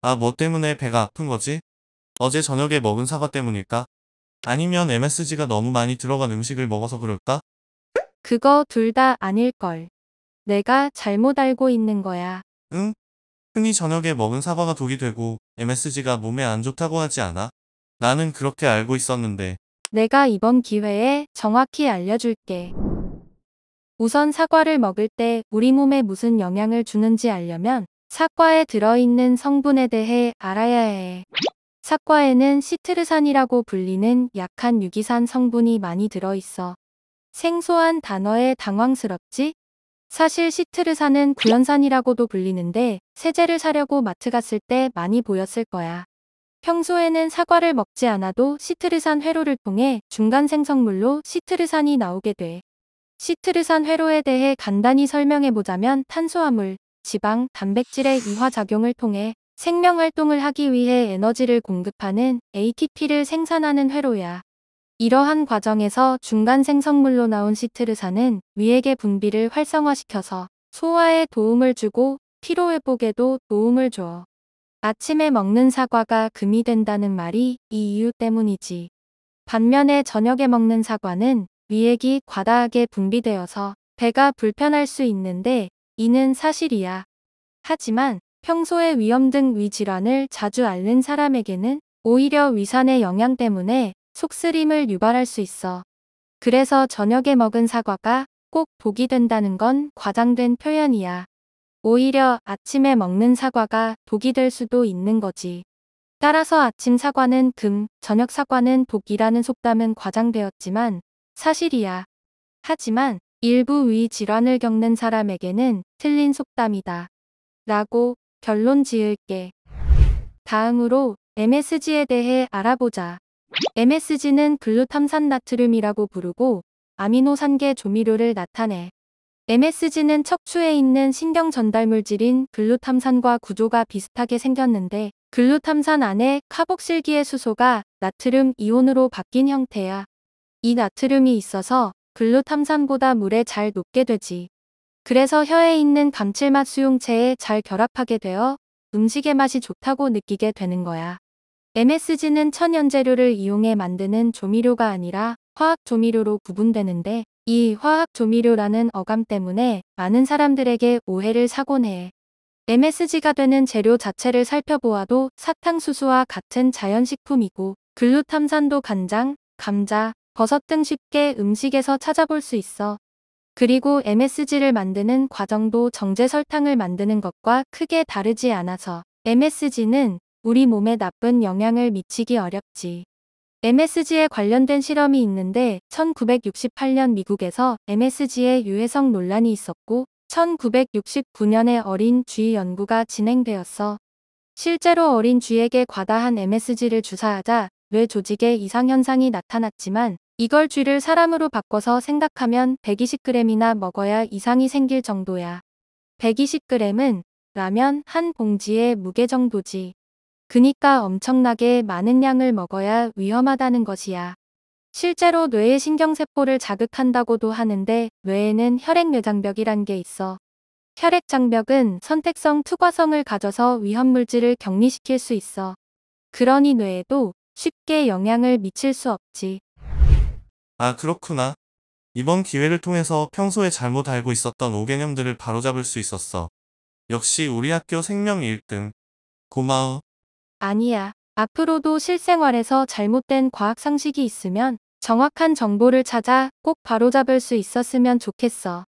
아, 뭐 때문에 배가 아픈 거지? 어제 저녁에 먹은 사과 때문일까? 아니면 MSG가 너무 많이 들어간 음식을 먹어서 그럴까? 그거 둘 다 아닐걸. 내가 잘못 알고 있는 거야. 응? 흔히 저녁에 먹은 사과가 독이 되고 MSG가 몸에 안 좋다고 하지 않아? 나는 그렇게 알고 있었는데. 내가 이번 기회에 정확히 알려줄게. 우선 사과를 먹을 때 우리 몸에 무슨 영향을 주는지 알려면 사과에 들어있는 성분에 대해 알아야 해. 사과에는 시트르산이라고 불리는 약한 유기산 성분이 많이 들어있어. 생소한 단어에 당황스럽지? 사실 시트르산은 구연산이라고도 불리는데 세제를 사려고 마트 갔을 때 많이 보였을 거야. 평소에는 사과를 먹지 않아도 시트르산 회로를 통해 중간 생성물로 시트르산이 나오게 돼. 시트르산 회로에 대해 간단히 설명해보자면 탄수화물, 지방, 단백질의 이화작용을 통해 생명활동을 하기 위해 에너지를 공급하는 ATP를 생산하는 회로야. 이러한 과정에서 중간 생성물로 나온 시트르산은 위액의 분비를 활성화시켜서 소화에 도움을 주고 피로회복에도 도움을 줘. 아침에 먹는 사과가 금이 된다는 말이 이 이유 때문이지. 반면에 저녁에 먹는 사과는 위액이 과다하게 분비되어서 배가 불편할 수 있는데 이는 사실이야. 하지만 평소에 위염 등 위질환을 자주 앓는 사람에게는 오히려 위산의 영향 때문에 속쓰림을 유발할 수 있어. 그래서 저녁에 먹은 사과가 꼭복이 된다는 건 과장된 표현이야. 오히려 아침에 먹는 사과가 복이될 수도 있는 거지. 따라서 아침 사과는 금, 저녁 사과는 복이라는 속담은 과장되었지만 사실이야. 하지만 일부 위 질환을 겪는 사람에게는 틀린 속담이다. 라고 결론 지을게. 다음으로 MSG에 대해 알아보자. MSG는 글루탐산 나트륨이라고 부르고 아미노산계 조미료를 나타내. MSG는 척추에 있는 신경 전달 물질인 글루탐산과 구조가 비슷하게 생겼는데 글루탐산 안에 카복실기의 수소가 나트륨 이온으로 바뀐 형태야. 이 나트륨이 있어서 글루탐산보다 물에 잘 녹게 되지. 그래서 혀에 있는 감칠맛 수용체에 잘 결합하게 되어 음식의 맛이 좋다고 느끼게 되는 거야. MSG는 천연 재료를 이용해 만드는 조미료가 아니라 화학 조미료로 구분되는데 이 화학 조미료라는 어감 때문에 많은 사람들에게 오해를 사곤 해. MSG가 되는 재료 자체를 살펴보아도 사탕수수와 같은 자연식품이고 글루탐산도 간장, 감자, 버섯 등 쉽게 음식에서 찾아볼 수 있어 그리고 MSG를 만드는 과정도 정제 설탕을 만드는 것과 크게 다르지 않아서 MSG는 우리 몸에 나쁜 영향을 미치기 어렵지. MSG에 관련된 실험이 있는데 1968년 미국에서 MSG의 유해성 논란이 있었고 1969년에 어린 쥐 연구가 진행되었어. 실제로 어린 쥐에게 과다한 MSG를 주사하자 뇌 조직에 이상현상이 나타났지만 이걸 쥐를 사람으로 바꿔서 생각하면 120g이나 먹어야 이상이 생길 정도야. 120g은 라면 한 봉지의 무게 정도지. 그니까 엄청나게 많은 양을 먹어야 위험하다는 것이야. 실제로 뇌의 신경세포를 자극한다고도 하는데 뇌에는 혈액뇌장벽이란 게 있어. 혈액장벽은 선택성 투과성을 가져서 위험물질을 격리시킬 수 있어. 그러니 뇌에도 쉽게 영향을 미칠 수 없지. 아 그렇구나. 이번 기회를 통해서 평소에 잘못 알고 있었던 오개념들을 바로잡을 수 있었어. 역시 우리 학교 생명 1등. 고마워. 아니야. 앞으로도 실생활에서 잘못된 과학 상식이 있으면 정확한 정보를 찾아 꼭 바로잡을 수 있었으면 좋겠어.